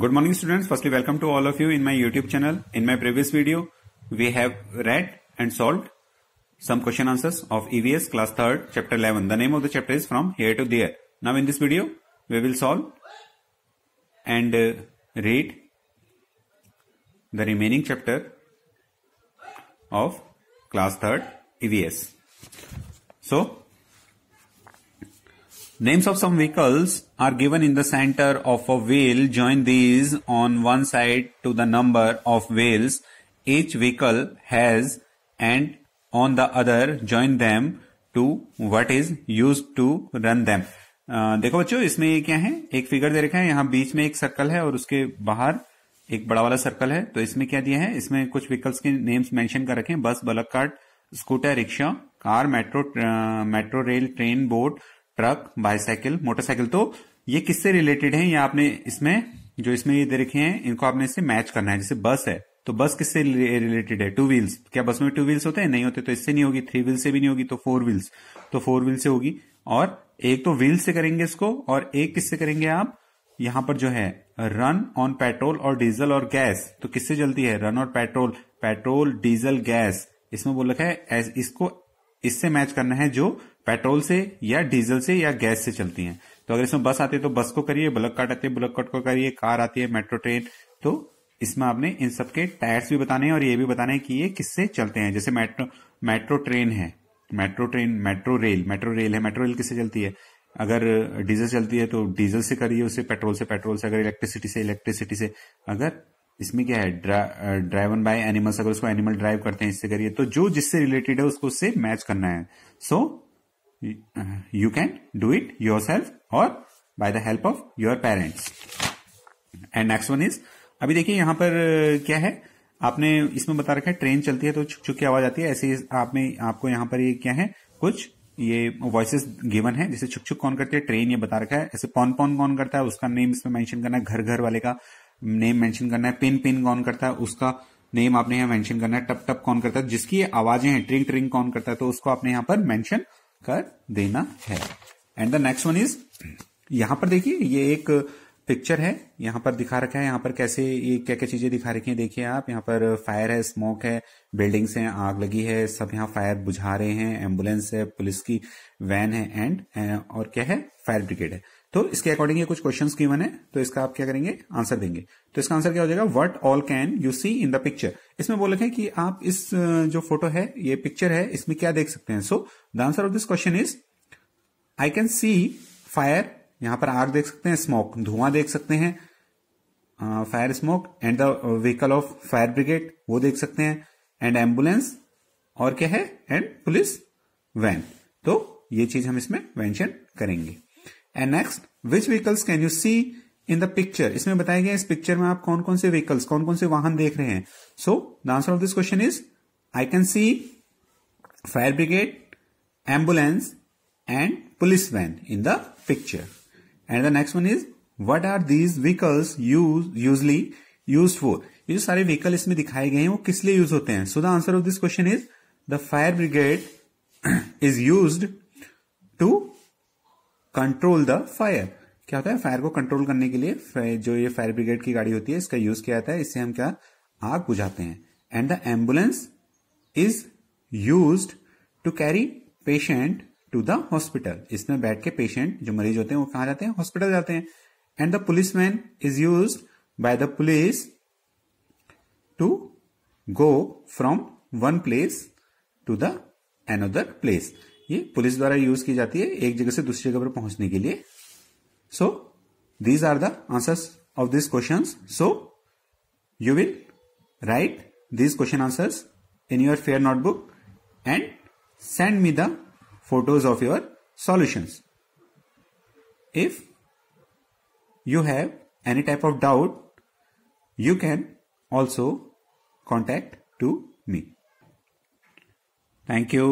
Good morning students. Firstly, welcome to all of you in my YouTube channel. In my previous video, we have read and solved some question answers of EVS class 3rd chapter 11. The name of the chapter is from here to there. Now in this video, we will solve and uh, read the remaining chapter of class 3rd EVS. So Names of some vehicles are given in the center of a wheel. Join these on one side to the number of wheels each vehicle has and on the other join them to what is used to run them. Uh, देखो बच्चों इसमें ये क्या है एक figure दे रखा है यहाँ बीच में एक सर्कल है और उसके बाहर एक बड़ा वाला सर्कल है तो इसमें क्या दिया है इसमें कुछ व्हीकल्स के नेम्स मेंशन कर रखे हैं bus bullock cart scooter rickshaw car metro metro rail train boat truck bicycle motorcycle तो ये किससे रिलेटेड है या आपने इसमें जो इसमें ये दे रखे हैं इनको आपने इससे मैच करना है जैसे बस है तो बस किससे रिलेटेड है टू व्हील्स क्या बस में टू व्हील्स होते हैं नहीं होते तो इससे नहीं होगी थ्री व्हील से भी नहीं होगी तो फोर व्हील्स तो फोर व्हील से होगी और एक तो व्हील से करेंगे इसको और एक किससे करेंगे आप यहां पर जो है रन ऑन पेट्रोल और डीजल और गैस तो किससे चलती है रन और पेट्रोल पेट्रोल डीजल गैस इसमें बोल रखा है इसको इससे मैच करना है जो पेट्रोल से या डीजल से या गैस से चलती हैं तो अगर इसमें बस आती है तो बस को करिए ब्लॉक कट आती है ब्लॉक कट को करिए कार आती है मेट्रो ट्रेन तो इसमें आपने इन सबके टायर्स भी बताने हैं और ये भी बताने हैं कि ये किससे चलते हैं जैसे मेट्रो मेट्रो ट्रेन है metro train metro rail metro rail है मेट्रो रेल किससे चलती है अगर डीजल चलती है तो डीजल से करिए उसे पेट्रोल से पेट्रोल से अगर इलेक्ट्रिसिटी से इलेक्ट्रिसिटी से अगर इसमें क्या है ड्राइवन बाय एनिमल्स अगर उसको एनिमल ड्राइव करते हैं इससे करिए तो जो जिससे रिलेटेड है उसको उससे मैच करना है so you can do it yourself और by the help of your parents and next one is अभी देखिए यहां पर क्या है आपने इसमें बता रखा है ट्रेन चलती है तो छुक छुक की आवाज आती है ऐसे आप आपने आपको यहाँ पर ये क्या है कुछ ये वॉइसेस गिवन है जैसे छुक छुक कौन करती है ट्रेन ये बता रखा है ऐसे पौन पौन कौन करता है उसका नेम इसमें मेंशन करना है घर घर वाले का नेम मेंशन करना है पिन पिन कौन करता है उसका नेम आपने यहाँ मेंशन करना है टप टप कौन करता है जिसकी आवाजें हैं ट्रिंग ट्रिंग कौन करता है तो उसको आपने यहाँ पर मेंशन कर देना है and the next one is यहां पर देखिए ये एक पिक्चर है यहाँ पर दिखा रखा है यहाँ पर कैसे ये क्या क्या चीजें दिखा रखी है देखिए आप यहाँ पर फायर है स्मोक है बिल्डिंग्स हैं आग लगी है सब यहाँ फायर बुझा रहे हैं एम्बुलेंस है पुलिस की वैन है एंड और क्या है फायर ब्रिगेड है तो इसके अकॉर्डिंग ये कुछ क्वेश्चंस गिवन है तो इसका आप क्या करेंगे आंसर देंगे तो इसका आंसर क्या हो जाएगा what all can you see in the picture इसमें बोले कि आप इस जो फोटो है ये पिक्चर है इसमें क्या देख सकते हैं so the answer of this question is I can see fire यहां पर आग देख सकते हैं स्मोक धुआं देख सकते हैं fire smoke and the vehicle of fire brigade वो देख सकते हैं एंड एम्बुलेंस और क्या है एंड पुलिस वैन तो ये चीज हम इसमें मेंशन करेंगे and next which vehicles can you see in the picture इसमें बताया गया इस पिक्चर में आप कौन कौन से व्हीकल्स कौन कौन से वाहन देख रहे हैं so the answer of this question is I can see fire brigade ambulance and police van in the picture and the next one is what are these vehicles use usually use for ये जो सारे vehicle इसमें दिखाए गए हैं वो किस लिए यूज होते हैं so the answer of this question is the fire brigade is use to control the fire क्या होता है फायर को कंट्रोल करने के लिए जो ये फायर ब्रिगेड की गाड़ी होती है इसका यूज किया जाता है इससे हम क्या आग बुझाते हैं and the ambulance is use to carry patient to the hospital इसमें बैठ के पेशेंट जो मरीज होते हैं वो कहा जाते हैं हॉस्पिटल जाते हैं and the police man is use by the police to go from one place to the another place ये पुलिस द्वारा यूज की जाती है एक जगह से दूसरी जगह पर पहुंचने के लिए so these are the answers of this question so you will write these question answers in your fair notebook and send me the photos of your solutions if you have any type of doubt you can also contact to me thank you